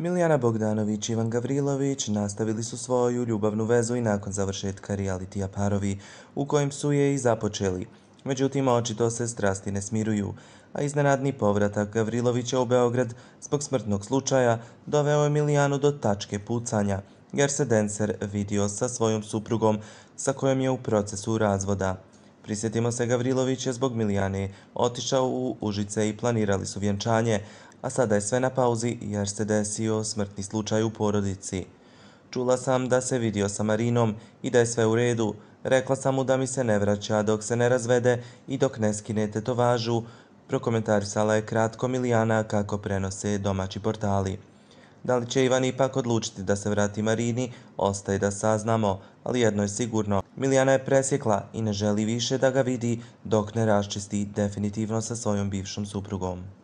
Milijana Bogdanović i Ivan Gavrilović nastavili su svoju ljubavnu vezu i nakon završetka realitija parovi, u kojim su je i započeli. Međutim, očito se strasti ne smiruju, a iznenadni povratak Gavrilovića u Beograd zbog smrtnog slučaja doveo je Milijanu do tačke pucanja, jer se Denser vidio sa svojom suprugom sa kojom je u procesu razvoda. Prisjetimo se, Gavrilović je zbog Milijane otišao u Užice i planirali su vjenčanje, a sada je sve na pauzi jer se desio smrtni slučaj u porodici. Čula sam da se vidio sa Marinom i da je sve u redu. Rekla sam mu da mi se ne vraća dok se ne razvede i dok ne skinete to važu, prokomentarisala je kratko Milijana kako prenose domaći portali. Da li će Ivan ipak odlučiti da se vrati Marini, ostaje da saznamo, ali jedno je sigurno. Milijana je presjekla i ne želi više da ga vidi dok ne raščisti definitivno sa svojom bivšom suprugom.